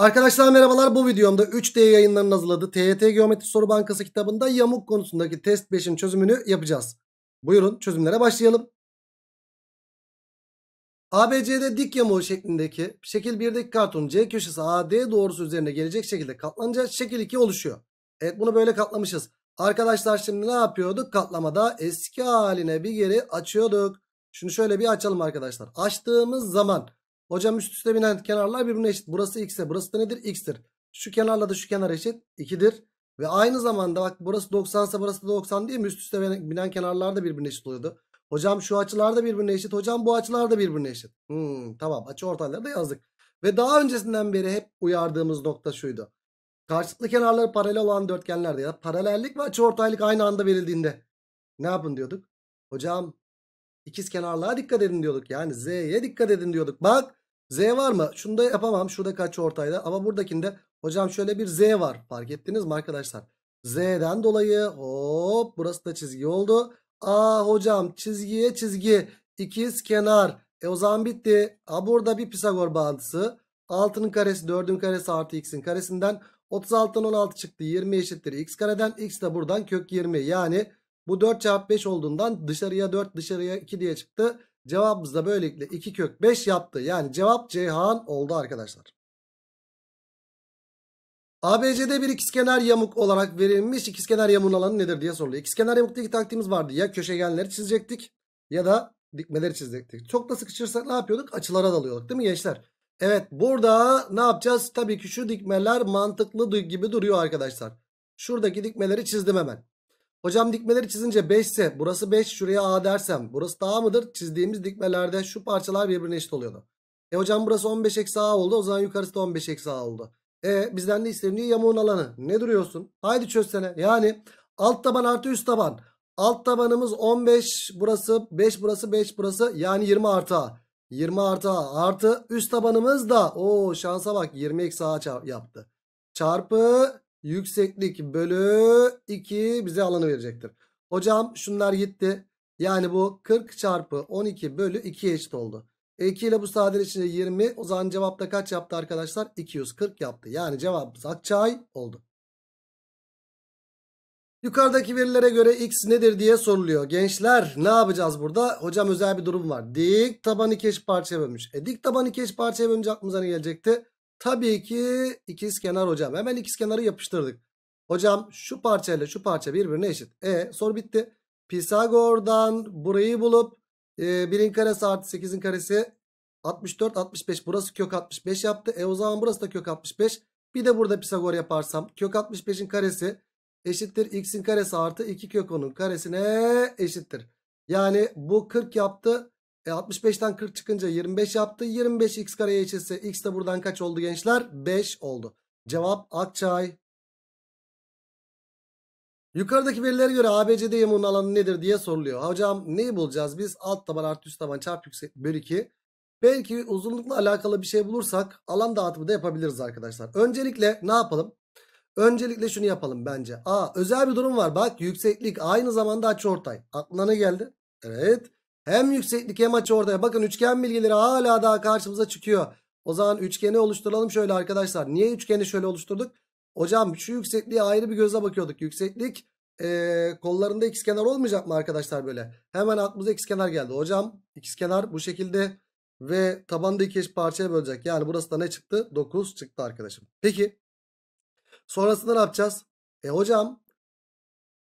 Arkadaşlar merhabalar bu videomda 3D yayınlarının hazırladığı TYT Geometri Soru Bankası kitabında yamuk konusundaki test 5'in çözümünü yapacağız. Buyurun çözümlere başlayalım. ABC'de dik yamuğu şeklindeki şekil 1'deki karton. C köşesi AD doğrusu üzerine gelecek şekilde katlanınca şekil 2 oluşuyor. Evet bunu böyle katlamışız. Arkadaşlar şimdi ne yapıyorduk? Katlamada eski haline bir geri açıyorduk. Şunu şöyle bir açalım arkadaşlar. Açtığımız zaman Hocam üst üste binen kenarlar birbirine eşit. Burası x ise burası da nedir? x'tir. Şu kenarla da şu kenar eşit 2'dir. Ve aynı zamanda bak burası 90 ise burası da 90 değil mi? Üst üste binen kenarlar da birbirine eşit oluyordu. Hocam şu açılar da birbirine eşit. Hocam bu açılar da birbirine eşit. Hmm, tamam açı ortayları da yazdık. Ve daha öncesinden beri hep uyardığımız nokta şuydu. Karşılıklı kenarları paralel olan dörtgenlerde ya paralellik ve açı ortaylık aynı anda verildiğinde ne yapın diyorduk? Hocam ikiz kenarlığa dikkat edin diyorduk. Yani z'ye dikkat edin diyorduk. Bak Z var mı? Şunu da yapamam. Şurada kaç ortayda. Ama buradakinde hocam şöyle bir Z var. Fark ettiniz mi arkadaşlar? Z'den dolayı hop burası da çizgi oldu. A hocam çizgiye çizgi. ikiz kenar. E o zaman bitti. A burada bir Pisagor bağıntısı. 6'nın karesi 4'ün karesi artı x'in karesinden 36'dan 16 çıktı. 20 eşittir x kareden. X de buradan kök 20. Yani bu 4 çarpı 5 olduğundan dışarıya 4 dışarıya 2 diye çıktı. Cevabımız da böylelikle 2 kök 5 yaptı. Yani cevap Ceyhan oldu arkadaşlar. ABC'de bir ikizkenar yamuk olarak verilmiş ikizkenar yamuğun alanı nedir diye soruluyor. İkizkenar yamukta iki taktiğimiz vardı. Ya köşegenleri çizecektik ya da dikmeleri çizecektik. Çok da sıkışırsak ne yapıyorduk? Açılara dalıyorduk değil mi gençler? Evet burada ne yapacağız? Tabii ki şu dikmeler mantıklı gibi duruyor arkadaşlar. Şuradaki dikmeleri çizdim hemen. Hocam dikmeleri çizince 5 ise burası 5 şuraya A dersem burası da A mıdır? Çizdiğimiz dikmelerde şu parçalar birbirine eşit oluyordu. E hocam burası 15 eksi A oldu o zaman yukarısı da 15 eksi A oldu. E bizden ne isteniyor? Yamuğun alanı. Ne duruyorsun? Haydi çözsene. Yani alt taban artı üst taban. Alt tabanımız 15 burası 5 burası 5 burası yani 20 artı A. 20 artı A artı üst tabanımız da o şansa bak 20 eksi A yaptı. Çarpı yükseklik bölü 2 bize alanı verecektir. Hocam şunlar gitti. Yani bu 40 çarpı 12 bölü 2 eşit oldu. E 2 ile bu içinde 20. O zaman cevapta kaç yaptı arkadaşlar? 240 yaptı. Yani cevabımız Akçay oldu. Yukarıdaki verilere göre x nedir diye soruluyor. Gençler ne yapacağız burada? Hocam özel bir durum var. Dik taban iki eşit parçaya bölmüş. E dik taban iki eşit parçaya bölünce aklımıza ne gelecekti? Tabii ki ikiz kenar hocam. Hemen ikiz kenarı yapıştırdık. Hocam şu parça ile şu parça birbirine eşit. E soru bitti. Pisagor'dan burayı bulup e, 1'in karesi artı 8'in karesi 64 65 burası kök 65 yaptı. E o zaman burası da kök 65. Bir de burada Pisagor yaparsam kök 65'in karesi eşittir x'in karesi artı 2 kök 10'un karesine eşittir. Yani bu 40 yaptı. E 65'ten 40 çıkınca 25 yaptı. 25 x kareye eşitse x de buradan kaç oldu gençler? 5 oldu. Cevap Akçay. Yukarıdaki verilere göre ABCD yamuğunun alanı nedir diye soruluyor. Hocam neyi bulacağız biz? Alt taban artı üst taban çarp yüksek bölü 2. Belki uzunlukla alakalı bir şey bulursak alan dağıtımı da yapabiliriz arkadaşlar. Öncelikle ne yapalım? Öncelikle şunu yapalım bence. A özel bir durum var. Bak yükseklik aynı zamanda açıortay. Aklına ne geldi? Evet. Hem yükseklik hem açı ortaya. Bakın üçgen bilgileri hala daha karşımıza çıkıyor. O zaman üçgeni oluşturalım şöyle arkadaşlar. Niye üçgeni şöyle oluşturduk? Hocam şu yüksekliğe ayrı bir gözle bakıyorduk. Yükseklik ee, kollarında kenar olmayacak mı arkadaşlar böyle? Hemen aklımıza kenar geldi. Hocam x kenar bu şekilde ve tabanda iki eş parçaya bölecek. Yani burası da ne çıktı? 9 çıktı arkadaşım. Peki sonrasında ne yapacağız? E hocam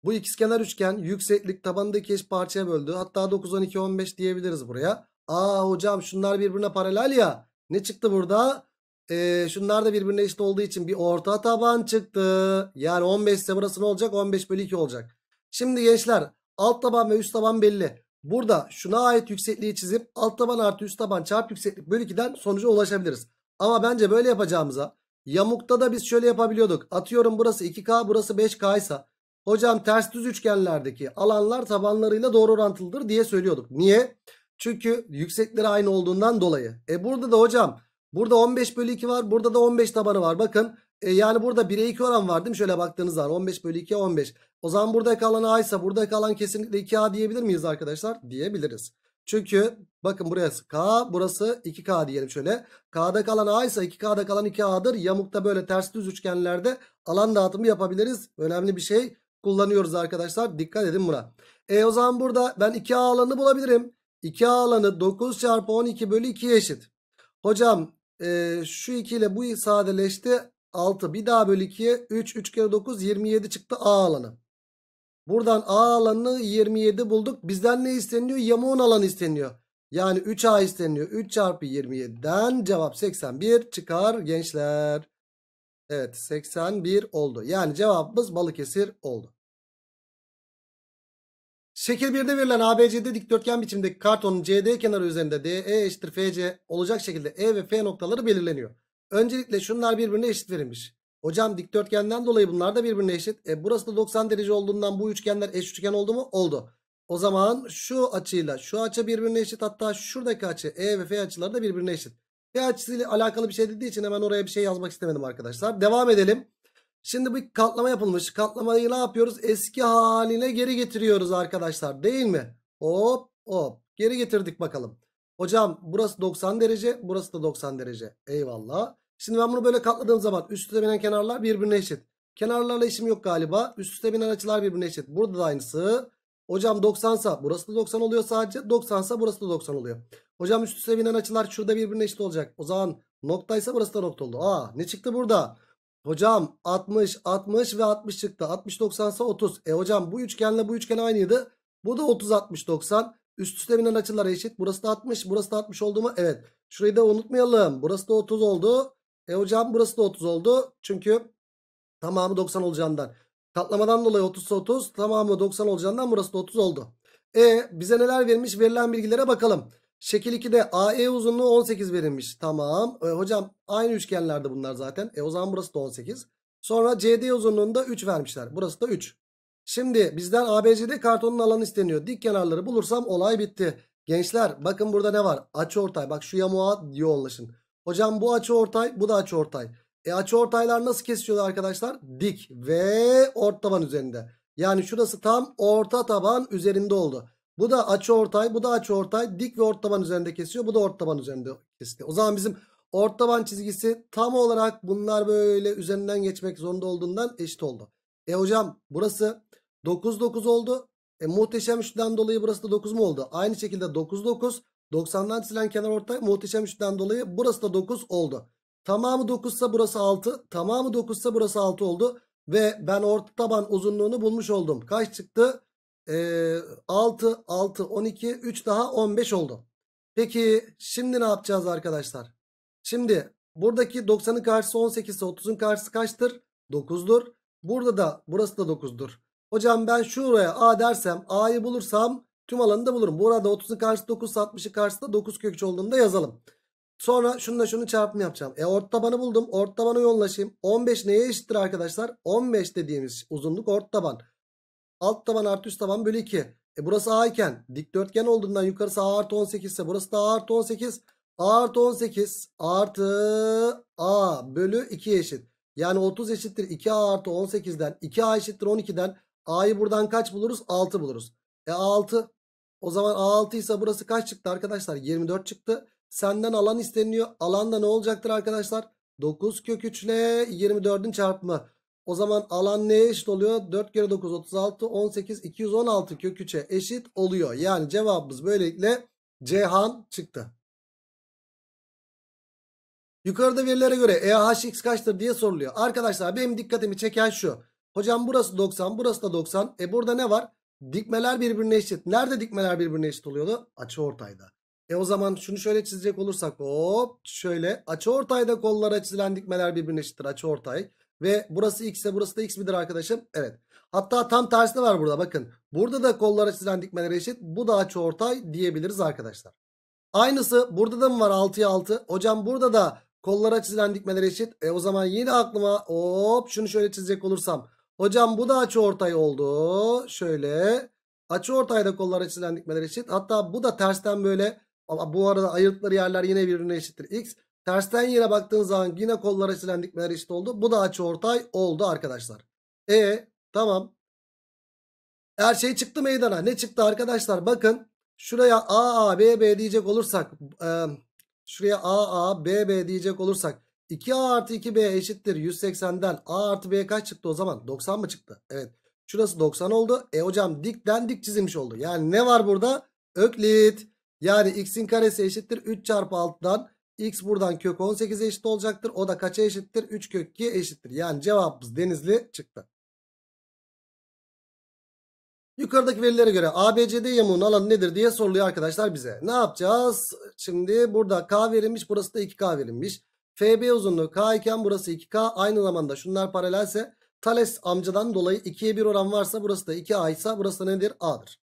bu ikizkenar üçgen yükseklik tabanında iki eş parçaya böldü. Hatta 9, 12, 15 diyebiliriz buraya. Aa hocam şunlar birbirine paralel ya. Ne çıktı burada? Ee, şunlar da birbirine eşit olduğu için bir orta taban çıktı. Yani 15 ise burası ne olacak? 15 bölü 2 olacak. Şimdi gençler alt taban ve üst taban belli. Burada şuna ait yüksekliği çizip alt taban artı üst taban çarp yükseklik bölü 2'den sonuca ulaşabiliriz. Ama bence böyle yapacağımıza yamukta da biz şöyle yapabiliyorduk. Atıyorum burası 2K burası 5K ise Hocam ters düz üçgenlerdeki alanlar tabanlarıyla doğru orantılıdır diye söylüyorduk. Niye? Çünkü yüksekleri aynı olduğundan dolayı. E burada da hocam burada 15 bölü 2 var. Burada da 15 tabanı var. Bakın e yani burada 1'e 2 oran var değil mi? Şöyle baktığınız zaman 15 bölü 2 15. O zaman burada kalan A ise burada kalan kesinlikle 2A diyebilir miyiz arkadaşlar? Diyebiliriz. Çünkü bakın burası K burası 2K diyelim şöyle. K'da kalan A ise 2K'da kalan 2A'dır. Yamukta böyle ters düz üçgenlerde alan dağıtımı yapabiliriz. Önemli bir şey kullanıyoruz arkadaşlar. Dikkat edin buna. E o zaman burada ben 2A alanı bulabilirim. 2A alanı 9 çarpı 12 bölü 2 eşit. Hocam e, şu 2 ile bu sadeleşti. 6 bir daha bölü 2'ye 3 3 kere 9 27 çıktı A alanı. Buradan A alanı 27 bulduk. Bizden ne isteniyor? Yamuğun alanı isteniyor. Yani 3A isteniyor. 3 çarpı 27'den cevap 81 çıkar gençler. Evet 81 oldu. Yani cevabımız Balıkesir oldu. Şekil 1'de verilen ABCD dikdörtgen biçimdeki kartonun CD kenarı üzerinde DE eşittir FC olacak şekilde E ve F noktaları belirleniyor. Öncelikle şunlar birbirine eşit verilmiş. Hocam dikdörtgenden dolayı bunlar da birbirine eşit. E, burası da 90 derece olduğundan bu üçgenler eş üçgen oldu mu? Oldu. O zaman şu açıyla şu açı birbirine eşit. Hatta şuradaki açı E ve F açıları da birbirine eşit. P açısıyla alakalı bir şey dediği için hemen oraya bir şey yazmak istemedim arkadaşlar. Devam edelim. Şimdi bir katlama yapılmış. Katlamayı ne yapıyoruz? Eski haline geri getiriyoruz arkadaşlar. Değil mi? Hop hop. Geri getirdik bakalım. Hocam burası 90 derece. Burası da 90 derece. Eyvallah. Şimdi ben bunu böyle katladığım zaman üst üste binen kenarlar birbirine eşit. Kenarlarla işim yok galiba. Üst üste binen açılar birbirine eşit. Burada da aynısı. Hocam 90 sa burası da 90 oluyor sadece. 90 sa burası da 90 oluyor. Hocam üst üste binen açılar şurada birbirine eşit olacak. O zaman noktaysa burası da nokta oldu. Aa ne çıktı burada? Hocam 60, 60 ve 60 çıktı. 60, 90 ise 30. E hocam bu üçgenle bu üçgen aynıydı. Bu da 30, 60, 90. Üst üste binen açılar eşit. Burası da 60, burası da 60 oldu mu? Evet. Şurayı da unutmayalım. Burası da 30 oldu. E hocam burası da 30 oldu. Çünkü tamamı 90 olacağından. Katlamadan dolayı 30 30. Tamamı 90 olacağından burası da 30 oldu. E bize neler verilmiş? Verilen bilgilere bakalım. Şekil 2'de AE uzunluğu 18 verilmiş. Tamam. E, hocam aynı üçgenlerde bunlar zaten. E o zaman burası da 18. Sonra CD uzunluğunda 3 vermişler. Burası da 3. Şimdi bizden ABCD kartonun alanı isteniyor. Dik kenarları bulursam olay bitti. Gençler bakın burada ne var? Açı ortay. Bak şu yamuğa yoğunlaşın. Hocam bu açı ortay, bu da açı ortay. E açı ortaylar nasıl kesişiyordu arkadaşlar? Dik ve orta taban üzerinde. Yani şurası tam orta taban üzerinde oldu. Bu da açı ortay, bu da açı ortay. Dik ve ort taban üzerinde kesiyor. Bu da ort taban üzerinde kesiyor. O zaman bizim ort taban çizgisi tam olarak bunlar böyle üzerinden geçmek zorunda olduğundan eşit oldu. E hocam burası 9 9 oldu. E muhteşem üçlüden dolayı burası da 9 mu oldu? Aynı şekilde 9 9 90'dan çizilen kenar ortay muhteşem üçlüden dolayı burası da 9 oldu. Tamamı 9 ise burası 6. Tamamı 9 ise burası 6 oldu. Ve ben orta taban uzunluğunu bulmuş oldum. Kaç çıktı? e, 6, 6, 12, 3 daha 15 oldu. Peki şimdi ne yapacağız arkadaşlar? Şimdi buradaki 90'ın karşısı 18 ise 30'un karşısı kaçtır? 9'dur. Burada da burası da 9'dur. Hocam ben şuraya A dersem A'yı bulursam tüm alanı da bulurum. Burada 30'un karşısı 9 60'ın karşısı da 9 kök 3 olduğunu da yazalım. Sonra şununla şunu çarpımı yapacağım. E ort tabanı buldum. Ort tabanı yoğunlaşayım. 15 neye eşittir arkadaşlar? 15 dediğimiz uzunluk ort taban. Alt taban artı üst taban bölü 2. E burası A iken dikdörtgen olduğundan yukarısı A artı 18 ise burası da A artı 18. A artı 18 artı A bölü 2 eşit. Yani 30 eşittir 2A artı 18'den 2A eşittir 12'den A'yı buradan kaç buluruz? 6 buluruz. E 6 o zaman A6 ise burası kaç çıktı arkadaşlar? 24 çıktı. Senden alan isteniyor. Alan da ne olacaktır arkadaşlar? 9 kök 3 ile 24'ün çarpımı. O zaman alan neye eşit oluyor? 4 kere 9 36 18 216 kök 3'e eşit oluyor. Yani cevabımız böylelikle Cehan çıktı. Yukarıda verilere göre EHX kaçtır diye soruluyor. Arkadaşlar benim dikkatimi çeken şu. Hocam burası 90 burası da 90. E burada ne var? Dikmeler birbirine eşit. Nerede dikmeler birbirine eşit oluyordu? Açı ortayda. E o zaman şunu şöyle çizecek olursak hop şöyle açı ortayda kollara çizilen dikmeler birbirine eşittir açı ortay. Ve burası x ise burası da x midir arkadaşım? Evet. Hatta tam tersi de var burada bakın. Burada da kollara çizilen dikmeler eşit. Bu da açıortay diyebiliriz arkadaşlar. Aynısı burada da mı var 6'ya 6? Hocam burada da kollara çizilen dikmeler eşit. E o zaman yine aklıma hop şunu şöyle çizecek olursam. Hocam bu da açıortay oldu. Şöyle açıortayda kollara çizilen dikmeler eşit. Hatta bu da tersten böyle ama bu arada ayırtları yerler yine birbirine eşittir. X Tersten yere baktığın zaman yine kollar açılan dikmeler eşit oldu. Bu da açı ortay oldu arkadaşlar. E tamam. Her şey çıktı meydana. Ne çıktı arkadaşlar? Bakın şuraya A A B B diyecek olursak e, şuraya A A B B diyecek olursak 2A artı 2B eşittir 180'den. A artı B kaç çıktı o zaman? 90 mı çıktı? Evet. Şurası 90 oldu. E hocam dikten dik çizilmiş oldu. Yani ne var burada? Öklit. Yani x'in karesi eşittir 3 çarpı 6'dan X buradan kök 18'e eşit olacaktır. O da kaça eşittir? 3 kök 2'ye eşittir. Yani cevabımız denizli çıktı. Yukarıdaki verilere göre ABCD yamuğunun alanı nedir diye soruluyor arkadaşlar bize. Ne yapacağız? Şimdi burada K verilmiş burası da 2K verilmiş. FB uzunluğu K iken burası 2K. Aynı zamanda şunlar paralelse Thales amcadan dolayı 2'ye 1 oran varsa burası da 2A ise burası da nedir? A'dır.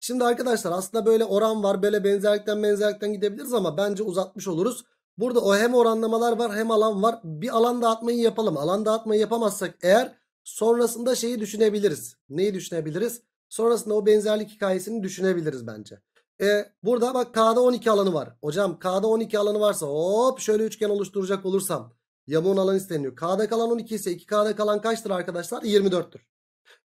Şimdi arkadaşlar aslında böyle oran var böyle benzerlikten benzerlikten gidebiliriz ama bence uzatmış oluruz. Burada o hem oranlamalar var hem alan var. Bir alan dağıtmayı yapalım. Alan dağıtmayı yapamazsak eğer sonrasında şeyi düşünebiliriz. Neyi düşünebiliriz? Sonrasında o benzerlik hikayesini düşünebiliriz bence. E, burada bak K'da 12 alanı var. Hocam K'da 12 alanı varsa hop şöyle üçgen oluşturacak olursam yamuğun alanı isteniyor. K'da kalan 12 ise 2K'da kalan kaçtır arkadaşlar? 24'tür.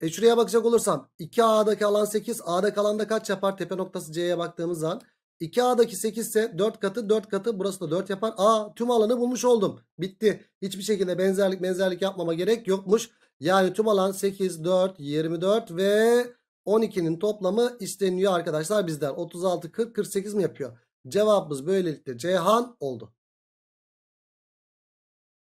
E şuraya bakacak olursam 2A'daki alan 8 A'da kalan da kaç yapar? Tepe noktası C'ye baktığımız zaman 2A'daki 8 ise 4 katı 4 katı burası da 4 yapar. A tüm alanı bulmuş oldum. Bitti. Hiçbir şekilde benzerlik benzerlik yapmama gerek yokmuş. Yani tüm alan 8, 4, 24 ve 12'nin toplamı isteniyor arkadaşlar bizden. 36, 40, 48 mi yapıyor? Cevabımız böylelikle Ceyhan oldu.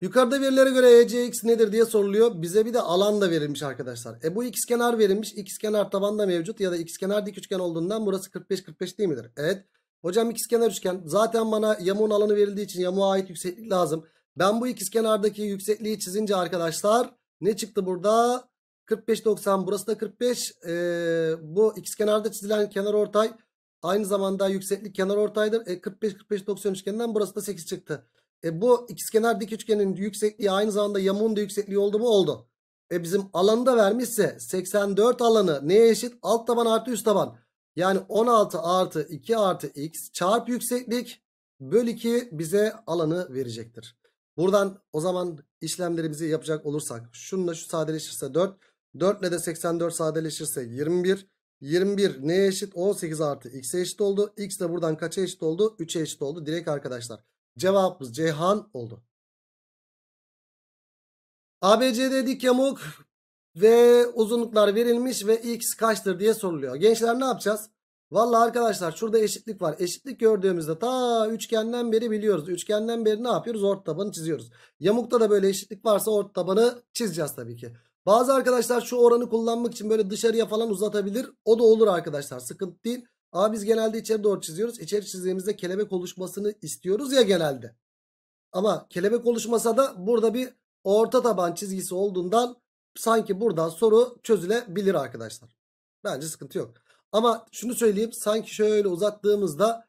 Yukarıda verilere göre ECX nedir diye soruluyor. Bize bir de alan da verilmiş arkadaşlar. E bu x kenar verilmiş. X kenar tabanda mevcut ya da x kenar dik üçgen olduğundan burası 45-45 değil midir? Evet. Hocam x kenar üçgen. Zaten bana yamuğun alanı verildiği için yamuğa ait yükseklik lazım. Ben bu x kenardaki yüksekliği çizince arkadaşlar ne çıktı burada? 45-90 burası da 45. Ee, bu x kenarda çizilen kenar ortay aynı zamanda yükseklik kenar ortaydır. E, 45-45-90 üçgeninden burası da 8 çıktı. E bu ikizkenar dik üçgenin yüksekliği aynı zamanda yamuğun da yüksekliği oldu mu? Oldu. E bizim alanda vermişse 84 alanı neye eşit? Alt taban artı üst taban. Yani 16 artı 2 artı x çarp yükseklik böl 2 bize alanı verecektir. Buradan o zaman işlemlerimizi yapacak olursak şununla şu sadeleşirse 4. 4 ile de 84 sadeleşirse 21. 21 neye eşit? 18 artı x'e eşit oldu. X de buradan kaça eşit oldu? 3'e eşit oldu. Direkt arkadaşlar. Cevabımız Ceyhan oldu. ABCD dik yamuk ve uzunluklar verilmiş ve x kaçtır diye soruluyor. Gençler ne yapacağız? Valla arkadaşlar şurada eşitlik var. Eşitlik gördüğümüzde ta üçgenden beri biliyoruz. Üçgenden beri ne yapıyoruz? Ort tabanı çiziyoruz. Yamukta da böyle eşitlik varsa ort tabanı çizeceğiz tabii ki. Bazı arkadaşlar şu oranı kullanmak için böyle dışarıya falan uzatabilir. O da olur arkadaşlar. Sıkıntı değil. A biz genelde içeri doğru çiziyoruz. İçeri çizdiğimizde kelebek oluşmasını istiyoruz ya genelde. Ama kelebek oluşmasa da burada bir orta taban çizgisi olduğundan sanki buradan soru çözülebilir arkadaşlar. Bence sıkıntı yok. Ama şunu söyleyeyim sanki şöyle uzattığımızda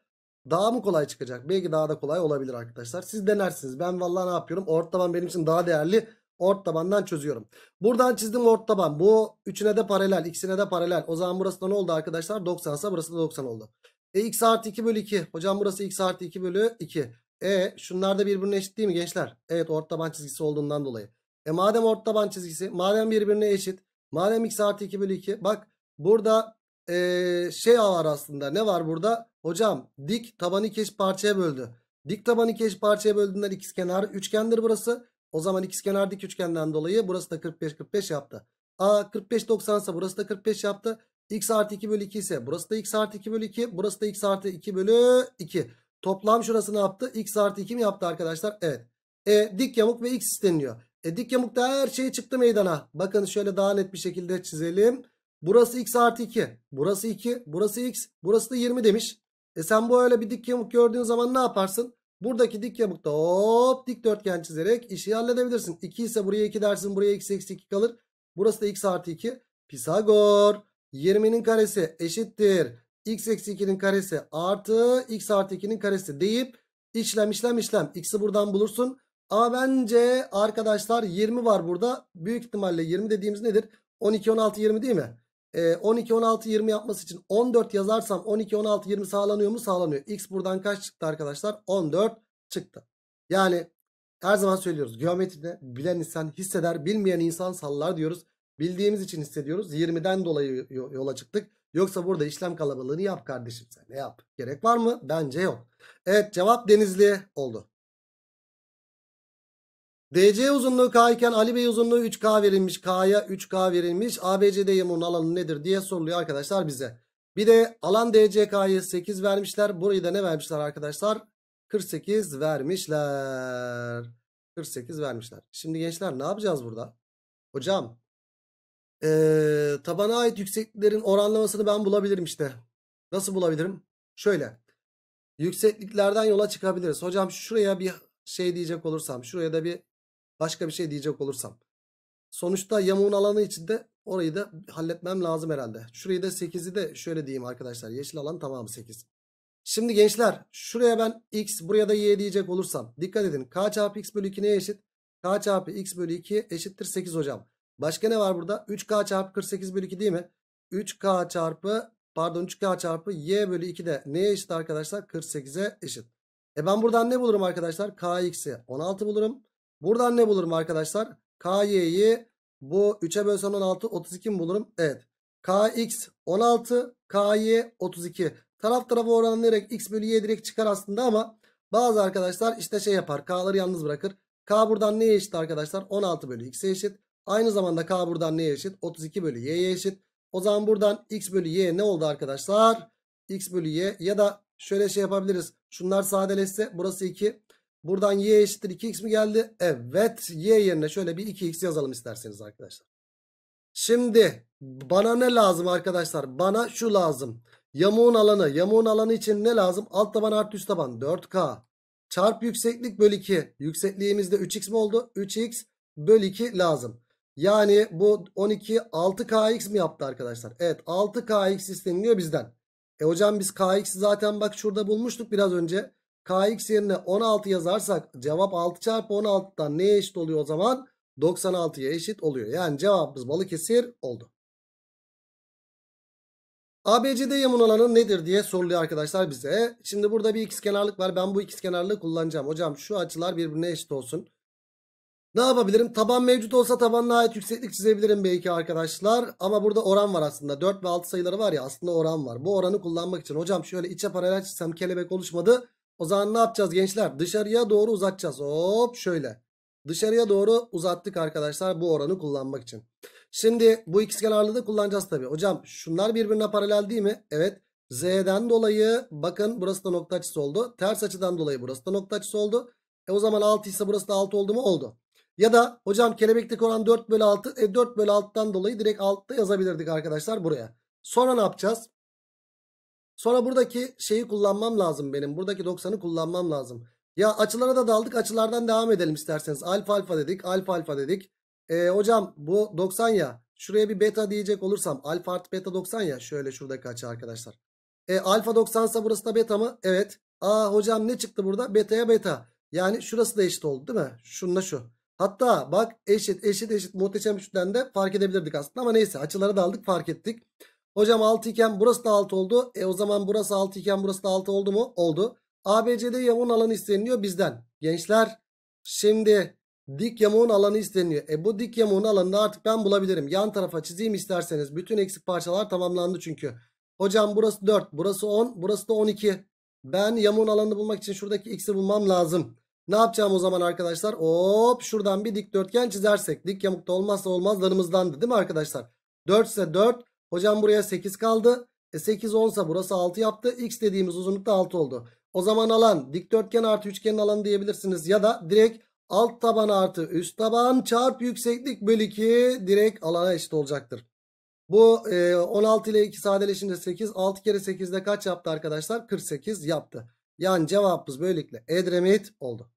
daha mı kolay çıkacak? Belki daha da kolay olabilir arkadaşlar. Siz denersiniz. Ben vallahi ne yapıyorum? Orta taban benim için daha değerli. Ort tabandan çözüyorum. Buradan çizdim ort taban. Bu üçüne de paralel. ikisine de paralel. O zaman burası da ne oldu arkadaşlar? 90 ise burası da 90 oldu. E x artı 2 bölü 2. Hocam burası x artı 2 bölü 2. E şunlar da birbirine eşit değil mi gençler? Evet ort taban çizgisi olduğundan dolayı. E madem ort taban çizgisi. Madem birbirine eşit. Madem x artı 2 bölü 2. Bak burada ee, şey var aslında. Ne var burada? Hocam dik tabanı iki parçaya böldü. Dik tabanı iki parçaya böldüğünden ikiz kenar üçgendir burası. O zaman ikizkenar dik üçgenden dolayı burası da 45 45 yaptı. A 45 90 ise burası da 45 yaptı. X artı 2 bölü 2 ise burası da x artı 2 bölü 2. Burası da x artı 2 bölü 2. Toplam şurası ne yaptı? X artı 2 mi yaptı arkadaşlar? Evet. E dik yamuk ve x isteniliyor. E dik yamukta her şey çıktı meydana. Bakın şöyle daha net bir şekilde çizelim. Burası x artı 2. Burası 2. Burası x. Burası da 20 demiş. E sen bu öyle bir dik yamuk gördüğün zaman ne yaparsın? Buradaki dik yamukta hop dikdörtgen çizerek işi halledebilirsin. 2 ise buraya 2 dersin buraya x eksi 2 kalır. Burası da x artı 2. Pisagor 20'nin karesi eşittir. x eksi 2'nin karesi artı x artı 2'nin karesi deyip işlem işlem işlem. x'i buradan bulursun. Ama bence arkadaşlar 20 var burada. Büyük ihtimalle 20 dediğimiz nedir? 12, 16, 20 değil mi? 12, 16, 20 yapması için 14 yazarsam 12, 16, 20 sağlanıyor mu? Sağlanıyor. X buradan kaç çıktı arkadaşlar? 14 çıktı. Yani her zaman söylüyoruz. Geometride bilen insan hisseder, bilmeyen insan sallar diyoruz. Bildiğimiz için hissediyoruz. 20'den dolayı yola çıktık. Yoksa burada işlem kalabalığını yap kardeşim sen. Ne yap? Gerek var mı? Bence yok. Evet cevap denizli oldu. DC uzunluğu K iken Ali Bey uzunluğu 3K verilmiş. K'ya 3K verilmiş. ABCD yamuğunun alanı nedir diye soruluyor arkadaşlar bize. Bir de alan DCK'yı 8 vermişler. Burayı da ne vermişler arkadaşlar? 48 vermişler. 48 vermişler. Şimdi gençler ne yapacağız burada? Hocam ee, tabana ait yüksekliklerin oranlamasını ben bulabilirim işte. Nasıl bulabilirim? Şöyle. Yüksekliklerden yola çıkabiliriz. Hocam şuraya bir şey diyecek olursam. Şuraya da bir Başka bir şey diyecek olursam. Sonuçta yamuğun alanı içinde orayı da halletmem lazım herhalde. Şurayı da 8'i de şöyle diyeyim arkadaşlar. Yeşil alan tamamı 8. Şimdi gençler şuraya ben x buraya da y diyecek olursam. Dikkat edin k çarpı x bölü 2 neye eşit? k çarpı x bölü 2 eşittir 8 hocam. Başka ne var burada? 3k çarpı 48 bölü 2 değil mi? 3k çarpı pardon 3k çarpı y bölü 2 de neye eşit arkadaşlar? 48'e eşit. E ben buradan ne bulurum arkadaşlar? kx'i 16 bulurum. Buradan ne bulurum arkadaşlar? KY'yi bu 3'e bölsem 16 32 mi bulurum? Evet. KX 16 KY 32. Taraf tarafa oranlayarak x bölü y direkt çıkar aslında ama bazı arkadaşlar işte şey yapar. K'ları yalnız bırakır. K buradan neye eşit arkadaşlar? 16 bölü x'e eşit. Aynı zamanda K buradan neye eşit? 32 bölü y'ye eşit. O zaman buradan x bölü y ne oldu arkadaşlar? x bölü y ya da şöyle şey yapabiliriz. Şunlar sadeleşse burası 2. Buradan y eşittir 2x mi geldi? Evet. Y yerine şöyle bir 2x yazalım isterseniz arkadaşlar. Şimdi bana ne lazım arkadaşlar? Bana şu lazım. Yamuğun alanı. Yamuğun alanı için ne lazım? Alt taban artı üst taban. 4K. Çarp yükseklik bölü 2. Yüksekliğimizde 3x mi oldu? 3x bölü 2 lazım. Yani bu 12 6kx mi yaptı arkadaşlar? Evet 6kx isteniyor bizden. E hocam biz kx'i zaten bak şurada bulmuştuk biraz önce. Kx yerine 16 yazarsak cevap 6 çarpı 16'dan neye eşit oluyor o zaman? 96'ya eşit oluyor. Yani cevabımız Balıkesir oldu. ABCD yamun alanı nedir diye soruluyor arkadaşlar bize. Şimdi burada bir ikizkenarlık var. Ben bu ikizkenarlığı kullanacağım. Hocam şu açılar birbirine eşit olsun. Ne yapabilirim? Taban mevcut olsa tabanla ait yükseklik çizebilirim belki arkadaşlar. Ama burada oran var aslında. 4 ve 6 sayıları var ya aslında oran var. Bu oranı kullanmak için. Hocam şöyle içe paralel çizsem kelebek oluşmadı. O zaman ne yapacağız gençler? Dışarıya doğru uzatacağız. Hop şöyle. Dışarıya doğru uzattık arkadaşlar bu oranı kullanmak için. Şimdi bu ikizkenarlı da kullanacağız tabi. Hocam şunlar birbirine paralel değil mi? Evet. Z'den dolayı bakın burası da nokta açısı oldu. Ters açıdan dolayı burası da nokta açısı oldu. E o zaman 6 ise burası da 6 oldu mu? Oldu. Ya da hocam kelebekteki oran 4 bölü 6. E 4 bölü 6'dan dolayı direkt 6'da yazabilirdik arkadaşlar buraya. Sonra ne yapacağız? Sonra buradaki şeyi kullanmam lazım benim. Buradaki 90'ı kullanmam lazım. Ya açılara da daldık. Açılardan devam edelim isterseniz. Alfa alfa dedik. Alfa alfa dedik. Ee, hocam bu 90 ya. Şuraya bir beta diyecek olursam. Alfa artı beta 90 ya. Şöyle şuradaki açı arkadaşlar. E, alfa 90 ise burası da beta mı? Evet. Aa hocam ne çıktı burada? Beta'ya beta. Yani şurası da eşit oldu değil mi? Şununla şu. Hatta bak eşit eşit eşit muhteşem üçlüden de fark edebilirdik aslında ama neyse açılara daldık fark ettik. Hocam 6 iken burası da 6 oldu. E o zaman burası 6 iken burası da 6 oldu mu? Oldu. ABC'de yamuğun alanı isteniliyor bizden. Gençler şimdi dik yamuğun alanı isteniliyor. E bu dik yamuğun alanını artık ben bulabilirim. Yan tarafa çizeyim isterseniz. Bütün eksik parçalar tamamlandı çünkü. Hocam burası 4, burası 10, burası da 12. Ben yamuğun alanını bulmak için şuradaki x'i bulmam lazım. Ne yapacağım o zaman arkadaşlar? Hop şuradan bir dikdörtgen çizersek. Dik yamukta olmazsa olmazlarımızdandı değil mi arkadaşlar? 4 ise 4, Hocam buraya 8 kaldı. E 8 10 sa burası 6 yaptı. X dediğimiz uzunlukta da 6 oldu. O zaman alan dikdörtgen artı üçgenin alanı diyebilirsiniz. Ya da direkt alt taban artı üst taban çarp yükseklik bölü 2 direkt alana eşit olacaktır. Bu e, 16 ile 2 sadeleşince 8. 6 kere de kaç yaptı arkadaşlar? 48 yaptı. Yani cevabımız böylelikle Edremit oldu.